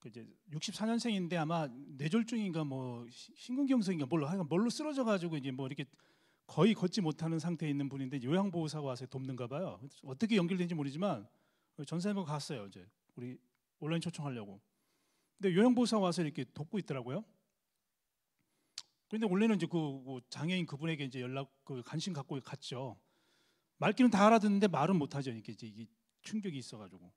이제 64년생인데 아마 뇌졸중인가 뭐 심근경색인가 뭘로 하여간 뭘로 쓰러져 가지고 이제 뭐 이렇게 거의 걷지 못하는 상태에 있는 분인데 요양보호사가 와서 돕는가 봐요. 어떻게 연결된지 모르지만 전사님하고 갔어요. 이제 우리 온라인 초청하려고. 근데 요양보호사 와서 이렇게 돕고 있더라고요. 근데 원래는 이제 그, 그 장애인 그분에게 이제 연락 그 관심 갖고 갔죠. 말귀는 다 알아듣는데 말은 못하죠. 이렇게 이게 충격이 있어가지고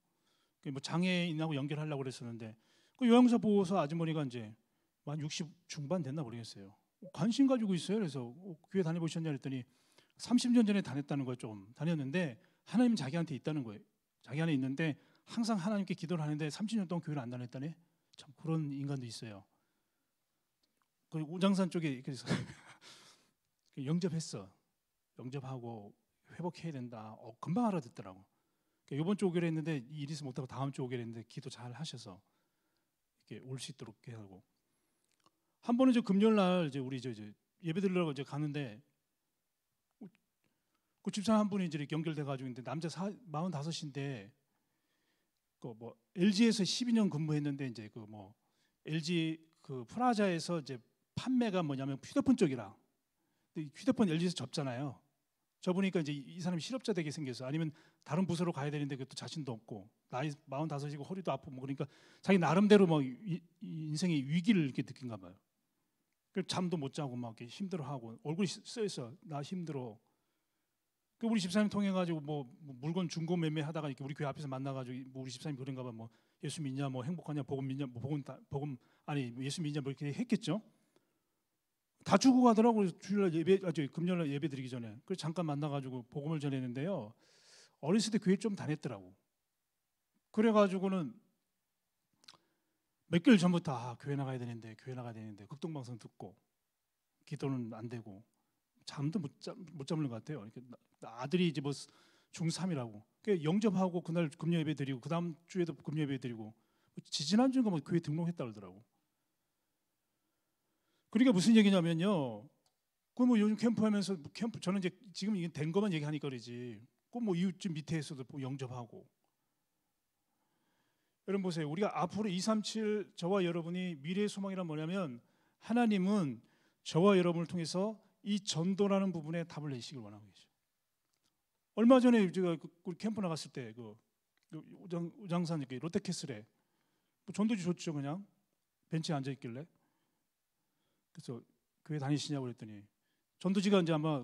그 뭐 장애인하고 연결하려고 그랬었는데 그 요양사 보호사 아주머니가 이제 만 60 중반 됐나 모르겠어요. 관심 가지고 있어요. 그래서 어, 교회 다녀보셨냐 그더니 30년 전에 다녔다는 거예요. 좀 다녔는데 하나님 자기한테 있다는 거예요. 자기 안에 있는데 항상 하나님께 기도를 하는데 30년 동안 교회를 안 다녔다네. 참 그런 인간도 있어요. 그 우장산 쪽에 그래서 [laughs] 영접했어. 영접하고 회복해야 된다. 어, 금방 알아듣더라고. 이번 그러니까 주 오기로 했는데 일 있으면 못하고 다음 주 오기로 했는데 기도 잘 하셔서 이렇게 올수 있도록 하고 한 번은 저 금요일 날 이제 우리 저 이제 예배 드리려고 이제 가는데 그 집사 한 분이 이제 연결돼 가지고 있는데 남자 사, 45인데 그 뭐 LG에서 12년 근무했는데 이제 그 뭐 LG 그 프라자에서 이제 판매가 뭐냐면 휴대폰 쪽이라 휴대폰 LG에서 접잖아요. 저 보니까 이제 이 사람이 실업자 되게 생겨서 아니면 다른 부서로 가야 되는데 그것도 자신도 없고 나이 마흔 다섯이고 허리도 아프고 뭐 그러니까 자기 나름대로 뭐 이, 인생의 위기를 이렇게 느낀가 봐요. 그 잠도 못 자고 막 이렇게 힘들어하고 얼굴이 쓰여 있어 나 힘들어. 그 우리 집사님 통해 가지고 뭐, 뭐 물건 중고 매매하다가 이렇게 우리 교회 앞에서 만나가지고 뭐 우리 집사님 그런가 봐뭐 예수 믿냐 뭐 행복하냐 복음 믿냐 뭐 복음 다, 복음 아니 뭐 예수 믿냐 뭐 이렇게 했겠죠. 다 주고 가더라고요. 주일날 예배 아저 금요일날 예배 드리기 전에. 그 잠깐 만나 가지고 복음을 전했는데요. 어렸을 때 교회 좀 다녔더라고. 그래 가지고는 몇 개월 전부터 아, 교회 나가야 되는데 교회 나가야 되는데 극동방송 듣고 기도는 안 되고 잠도 못, 잠, 못 잡는 것 같아요. 이렇게 아들이 이제 뭐중삼이라고 영접하고 그날 금요 예배 드리고 그 다음 주에도 금요 예배 드리고 지지난 주인가 뭐 교회 등록했다 그러더라고. 그러니까 무슨 얘기냐면요. 그 뭐 요즘 캠프하면서 캠프 저는 이제 지금 이게 된 것만 얘기하니까 그러지. 꼭 뭐 이웃집 밑에서도 뭐 영접하고. 여러분 보세요. 우리가 앞으로 237 저와 여러분이 미래의 소망이란 뭐냐면 하나님은 저와 여러분을 통해서 이 전도라는 부분에 답을 내시길 원하고 계셔. 얼마 전에 제가 우 그, 그 캠프 나갔을 때그 그 우장 우장산 이렇게 롯데캐슬에 뭐 전도지 좋죠 그냥 벤치에 앉아 있길래 그래서 교회 다니시냐고 그랬더니 전도지가 이제 아마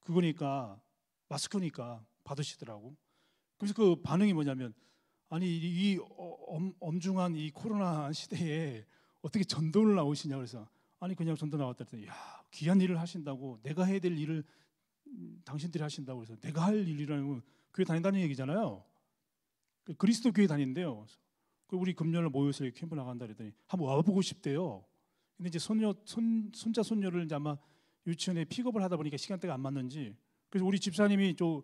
그거니까 마스크니까 받으시더라고. 그래서 그 반응이 뭐냐면 아니 이 어, 엄, 엄중한 이 코로나 시대에 어떻게 전도를 나오시냐 그래서 아니 그냥 전도 나왔다 그랬더니야 귀한 일을 하신다고 내가 해야 될 일을 당신들이 하신다고 그래서 내가 할 일이라는 건 교회 다닌다는 얘기잖아요. 그리스도 교회 다닌대요. 그 우리 금년에 모여서 캠프 나간다 그랬더니 한번 와보고 싶대요. 근데 이제 손녀 손 손자 손녀를 이제 아마 유치원에 픽업을 하다 보니까 시간대가 안 맞는지 그래서 우리 집사님이 저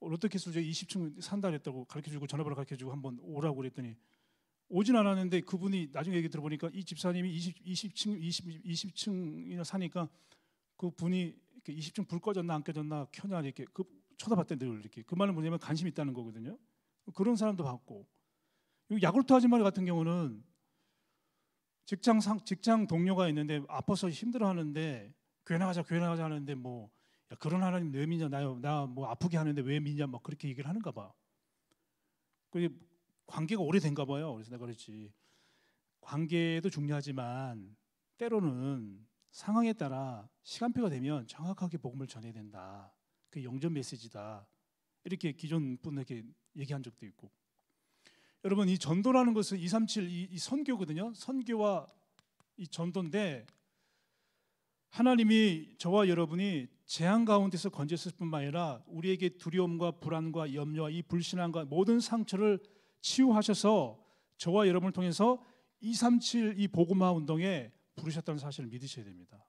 롯데캐슬 20층 산다 그랬다고 가르쳐주고 전화번호 가르쳐주고 한번 오라고 그랬더니 오진 않았는데 그분이 나중에 얘기 들어보니까 이 집사님이 20, 20층 20, 20층이나 사니까 그 분이 이렇게 20층 불 꺼졌나 안 꺼졌나 켜냐 이렇게 그 쳐다봤던데 이렇게 그 말은 뭐냐면 관심이 있다는 거거든요. 그런 사람도 봤고 야구토트 아줌마 같은 경우는 직장 상 직장 동료가 있는데 아파서 힘들어하는데 교회나가자 교회나가자 하는데 뭐 야, 그런 하나님 왜 믿냐 나나 뭐 아프게 하는데 왜 믿냐 막 그렇게 얘기를 하는가 봐. 그 관계가 오래된가 봐요. 그래서 내가 그랬지. 관계도 중요하지만 때로는 상황에 따라 시간표가 되면 정확하게 복음을 전해야 된다. 그 영전 메시지다. 이렇게 기존 분에게 얘기한 적도 있고. 여러분 이 전도라는 것은 237 이, 선교거든요. 선교와 이 전도인데 하나님이 저와 여러분이 재앙 가운데서 건졌을 뿐만 아니라 우리에게 두려움과 불안과 염려와 이 불신앙과 모든 상처를 치유하셔서 저와 여러분을 통해서 237이 보고마 운동에 부르셨다는 사실을 믿으셔야 됩니다.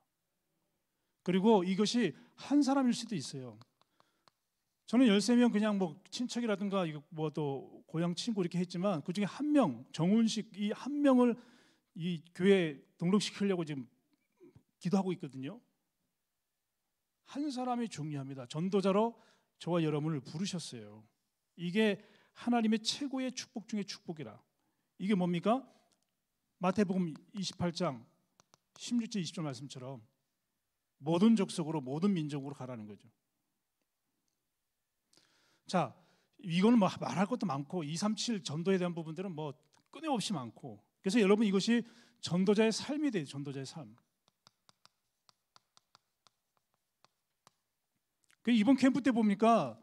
그리고 이것이 한 사람일 수도 있어요. 저는 13명 그냥 뭐 친척이라든가 뭐또 고향 친구 이렇게 했지만 그 중에 한 명, 정훈식 이 한 명을 이 교회 등록시키려고 지금 기도하고 있거든요. 한 사람이 중요합니다. 전도자로 저와 여러분을 부르셨어요. 이게 하나님의 최고의 축복 중의 축복이라. 이게 뭡니까? 마태복음 28장 16절 20절 말씀처럼 모든 족속으로 모든 민족으로 가라는 거죠. 자, 이거는 뭐 말할 것도 많고 237 전도에 대한 부분들은 뭐 끊임없이 많고 그래서 여러분 이것이 전도자의 삶이 돼요. 전도자의 삶. 그 이번 캠프 때 보니까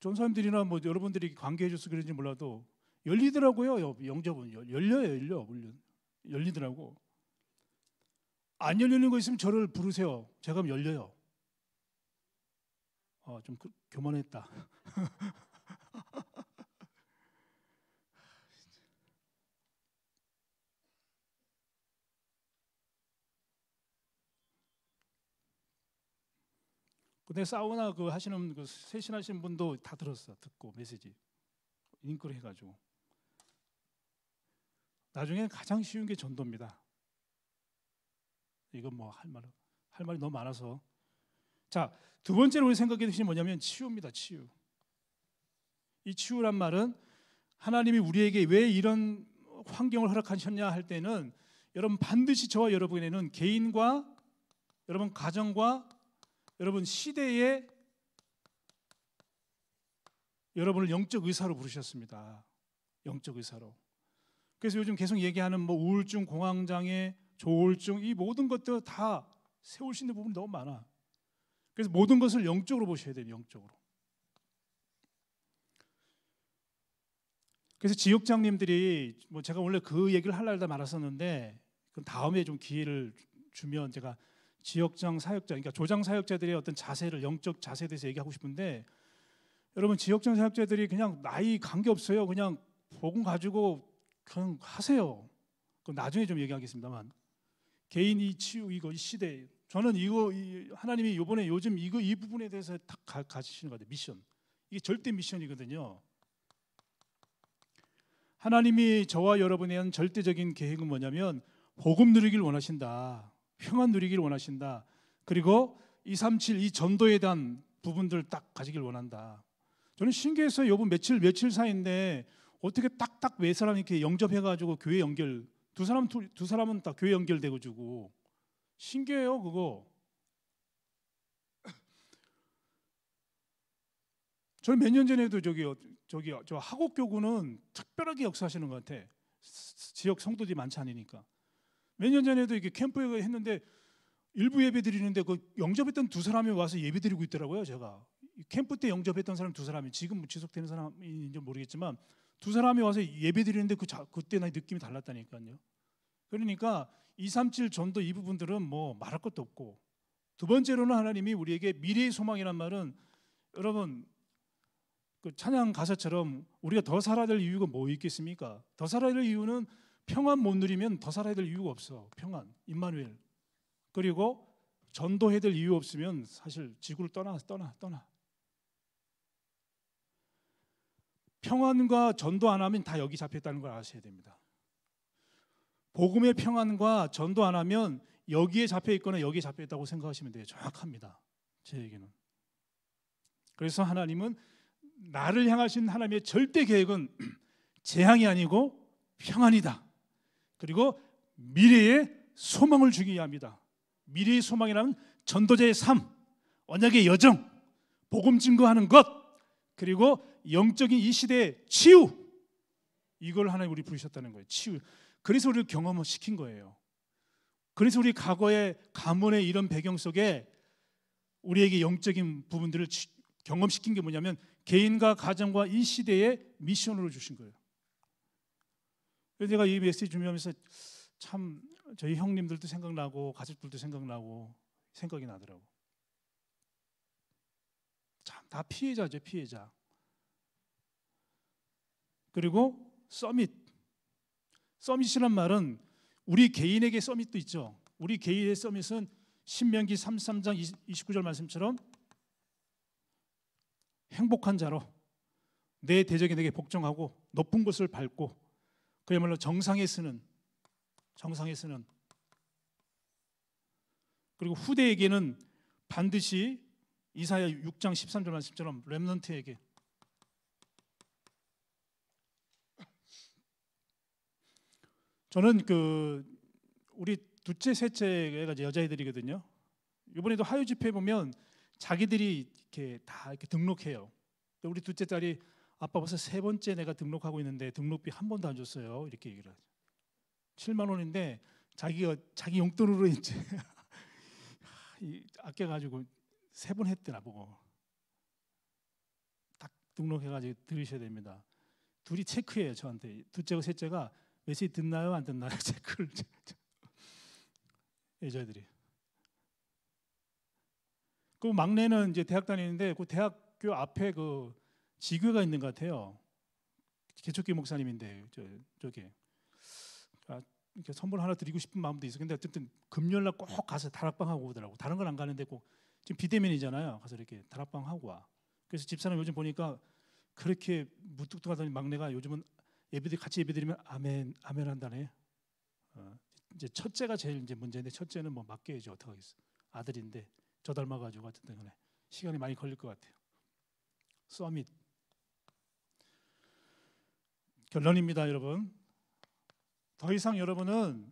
전사람들이나뭐 여러분들이 관계해 줘서 그런지 몰라도 열리더라고요. 영접은 열려요, 열려. 물론 열리더라고. 안 열리는 거 있으면 저를 부르세요. 제가 열려요. 어, 좀 그, 교만했다. [laughs] 근데 사우나 그 하시는 그 세신하시는 분도 다 들었어 듣고 메시지 링크를 해가지고 나중에 가장 쉬운 게 전도입니다. 이건 뭐 할 말 할 말이 너무 많아서 자두 번째로 우리 생각해 주신 뭐냐면 치유입니다. 치유. 이 치유란 말은 하나님이 우리에게 왜 이런 환경을 허락하셨냐 할 때는 여러분 반드시 저와 여러분에는 게 개인과 여러분 가정과 여러분 시대에 여러분을 영적 의사로 부르셨습니다. 영적 의사로. 그래서 요즘 계속 얘기하는 뭐 우울증, 공황장애, 조울증 이 모든 것들 다 세울 수 있는 부분이 너무 많아. 그래서 모든 것을 영적으로 보셔야 돼요. 영적으로. 그래서 지역장님들이 뭐 제가 원래 그 얘기를 하려 다 말았었는데 그 다음에 좀 기회를 주면 제가 지역장 사역자, 그러니까 조장 사역자들의 어떤 자세를 영적 자세에 대해서 얘기하고 싶은데 여러분 지역장 사역자들이 그냥 나이 관계 없어요. 그냥 복음 가지고 그냥 하세요. 그럼 나중에 좀 얘기하겠습니다만 개인이 치유 이거 이 시대 저는 이거 이 하나님이 요번에 요즘 이거 이 부분에 대해서 딱 가, 가지시는 것 같아요. 미션 이게 절대 미션이거든요. 하나님이 저와 여러분에 대한 절대적인 계획은 뭐냐면 복음 누리길 원하신다. 평안 누리기를 원하신다. 그리고 237 이 전도에 대한 부분들 딱 가지길 원한다. 저는 신기해서 요번 며칠 며칠 사이인데 어떻게 딱딱 왜 사람이 이렇게 영접해 가지고 교회 연결 두 사람 두, 두 사람은 다 교회 연결되고 주고 신기해요 그거. 저는 몇 년 전에도 저기 저기 저 학옥 교구는 특별하게 역사하시는 것 같아. 지역 성도들이 많지 않으니까. 몇년 전에도 이렇게 캠프에 했는데 일부 예배 드리는데 그 영접했던 두 사람이 와서 예배 드리고 있더라고요. 제가 캠프 때 영접했던 사람 두 사람이 지금 지속되는 사람인지 모르겠지만 두 사람이 와서 예배 드리는데 그 자, 그때 나 느낌이 달랐다니까요. 그러니까 237 전도 이 부분들은 뭐 말할 것도 없고 두 번째로는 하나님이 우리에게 미래의 소망이란 말은 여러분 그 찬양 가사처럼 우리가 더 살아야 될 이유가 뭐 있겠습니까? 더 살아야 될 이유는 평안 못 누리면 더 살아야 될 이유가 없어. 평안, 임마누엘. 그리고 전도해야 될 이유 없으면 사실 지구를 떠나 떠나 떠나. 평안과 전도 안 하면 다 여기 잡혔다는 걸 아셔야 됩니다. 복음의 평안과 전도 안 하면 여기에 잡혀 있거나 여기에 잡혀 있다고 생각하시면 돼요. 정확합니다. 제 얘기는. 그래서 하나님은 나를 향하신 하나님의 절대 계획은 [clears throat] 재앙이 아니고 평안이다. 그리고 미래의 소망을 주기 합니다. 미래의 소망이라면 전도자의 삶, 언약의 여정, 복음 증거하는 것, 그리고 영적인 이 시대의 치유 이걸 하나님 우리 부르셨다는 거예요. 치유. 그래서 우리 경험시킨 거예요. 그래서 우리 과거의 가문의 이런 배경 속에 우리에게 영적인 부분들을 경험시킨 게 뭐냐면 개인과 가정과 이 시대의 미션으로 주신 거예요. 그래서 제가 이 e 메시지 준비하면서 참 저희 형님들도 생각나고 가족들도 생각나고 생각이 나더라고. 참 다 피해자죠 피해자. 그리고 서밋. 서밋이란 말은 우리 개인에게 서밋도 있죠. 우리 개인의 서밋은 신명기 33장 29절 말씀처럼 행복한 자로 내 대적이 내게 복종하고 높은 곳을 밟고 그야말로 정상에 쓰는 정상에 쓰는 그리고 후대에게는 반드시 이사야 6장 13절 말씀처럼 렘넌트에게 저는 그 우리 둘째 셋째가 여자애들이거든요. 이번에도 하유 집회 보면 자기들이 이렇게 다 이렇게 등록해요. 우리 둘째 딸이 아빠 벌써 세 번째 내가 등록하고 있는데 등록비 한 번도 안 줬어요. 이렇게 얘기를 하죠. 7만 원인데 자기가 자기 용돈으로 이제 [laughs] 아껴가지고 세 번했더라 보고 딱 등록해가지고 들으셔야 됩니다. 둘이 체크해요 저한테 둘째고 셋째가 몇시지 듣나요 안 듣나요 [laughs] 체크를 여자들이. 애그 막내는 이제 대학 다니는데 그 대학교 앞에 그 지교가 있는 것 같아요. 개척기 목사님인데 저, 저게 아, 이렇게 선물 하나 드리고 싶은 마음도 있어. 근데 어쨌든 금요일 날꼭 가서 다락방 하고 오더라고. 다른 건 안 가는데 꼭 지금 비대면이잖아요. 가서 이렇게 다락방 하고 와. 그래서 집사람 요즘 보니까 그렇게 무뚝뚝하더니 막내가 요즘은 예배들 같이 예배드리면 아멘 아멘 한다네. 어, 이제 첫째가 제일 이제 문제인데 첫째는 뭐 맡겨야지 어떻게 하겠어. 아들인데 저 닮아가지고 어쨌든 그래. 시간이 많이 걸릴 것 같아요. 서밋 결론입니다, 여러분. 더 이상 여러분은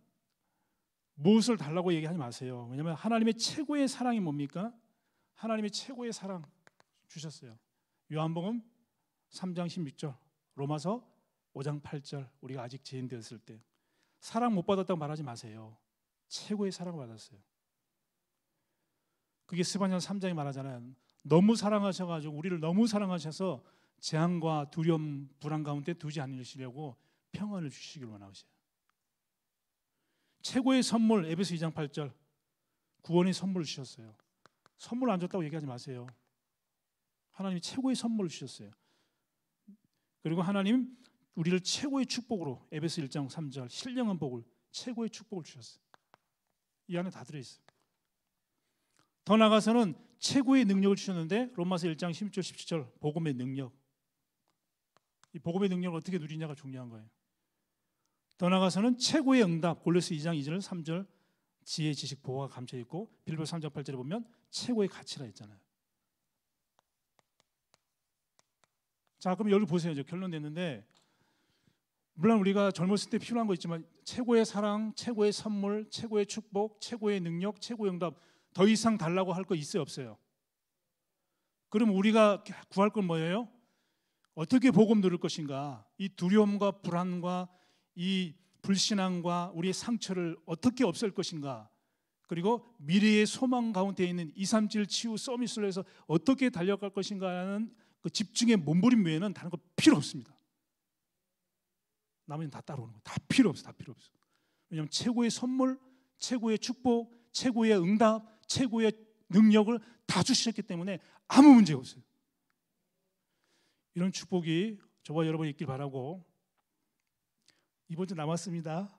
무엇을 달라고 얘기하지 마세요. 왜냐하면 하나님의 최고의 사랑이 뭡니까? 하나님의 최고의 사랑 주셨어요. 요한복음 3장 16절, 로마서 5장 8절 우리가 아직 죄인되었을 때 사랑 못 받았다고 말하지 마세요. 최고의 사랑을 받았어요. 그게 스바냐 3장이 말하잖아요. 너무 사랑하셔가지고 우리를 너무 사랑하셔서 재앙과 두려움, 불안 가운데 두지 않으시려고 평안을 주시길 원하오시오. 최고의 선물 에베소 2장 8절 구원의 선물을 주셨어요. 선물 안 줬다고 얘기하지 마세요. 하나님이 최고의 선물을 주셨어요. 그리고 하나님 우리를 최고의 축복으로 에베소 1장 3절 신령한 복을 최고의 축복을 주셨어요. 이 안에 다 들어 있어요. 더 나아가서는 최고의 능력을 주셨는데 로마서 1장 16절 17절 복음의 능력 이 복음의 능력을 어떻게 누리냐가 중요한 거예요. 더 나아가서는 최고의 응답 골로스 2장 2절 3절 지혜 지식 보호가 감춰 있고 빌보 3장 8절에 보면 최고의 가치라 했잖아요. 자, 그럼 여기 보세요. 이제 결론 냈는데 물론 우리가 젊었을 때 필요한 거 있지만 최고의 사랑, 최고의 선물, 최고의 축복, 최고의 능력, 최고의 응답 더 이상 달라고 할 거 있어요, 없어요? 그럼 우리가 구할 건 뭐예요? 어떻게 복음 누릴 것인가? 이 두려움과 불안과 이 불신앙과 우리의 상처를 어떻게 없앨 것인가? 그리고 미래의 소망 가운데 있는 237 치유 서밋을해서 어떻게 달려갈 것인가라는 그 집중의 몸부림 외에는 다른 거 필요 없습니다. 나머지는 다 따라오는 거 다 필요 없어, 다 필요 없어. 왜냐하면 최고의 선물, 최고의 축복, 최고의 응답, 최고의 능력을 다 주셨기 때문에 아무 문제 없어요. 이런 축복이 저와 여러분이 있길 바라고 이번 주 남았습니다.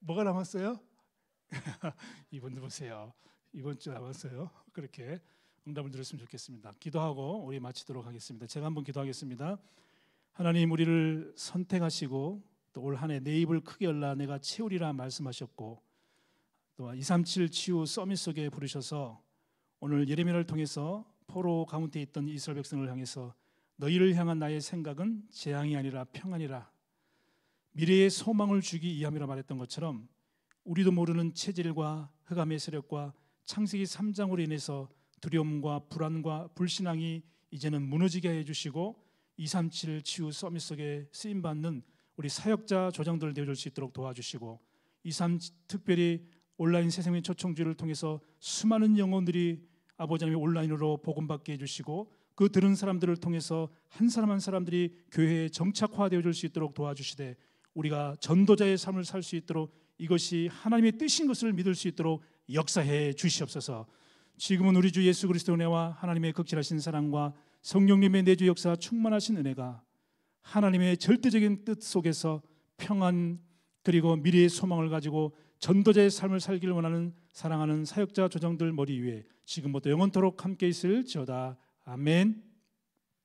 뭐가 남았어요? [laughs] 이번 주 보세요. 이번 주 남았어요. 그렇게 응답을 들었으면 좋겠습니다. 기도하고 우리 마치도록 하겠습니다. 제가 한번 기도하겠습니다. 하나님 우리를 선택하시고 또 올 한해 내 입을 크게 열라 내가 채우리라 말씀하셨고 또 237 치유 서밋 속에 부르셔서 오늘 예레미를 통해서 포로 가운데 있던 이스라엘 백성을 향해서 너희를 향한 나의 생각은 재앙이 아니라 평안이라 미래의 소망을 주기 이함이라 말했던 것처럼 우리도 모르는 체질과 흑암의 세력과 창세기 3장으로 인해서 두려움과 불안과 불신앙이 이제는 무너지게 해 주시고 237 치유 서밋 속에 쓰임 받는 우리 사역자 조장들 되어 줄수 있도록 도와주시고 237 특별히 온라인 세상의 초청주를 통해서 수많은 영혼들이 아버지 하나님 온라인으로 복음받게 해주시고 그 들은 사람들을 통해서 한 사람 한 사람들이 교회에 정착화되어 줄 수 있도록 도와주시되 우리가 전도자의 삶을 살 수 있도록 이것이 하나님의 뜻인 것을 믿을 수 있도록 역사해 주시옵소서. 지금은 우리 주 예수 그리스도 은혜와 하나님의 극진하신 사랑과 성령님의 내주 역사 충만하신 은혜가 하나님의 절대적인 뜻 속에서 평안 그리고 미래의 소망을 가지고 전도자의 삶을 살기를 원하는 사랑하는 사역자 조정들 머리 위에 지금부터 영원토록 함께 있을지어다. 아멘.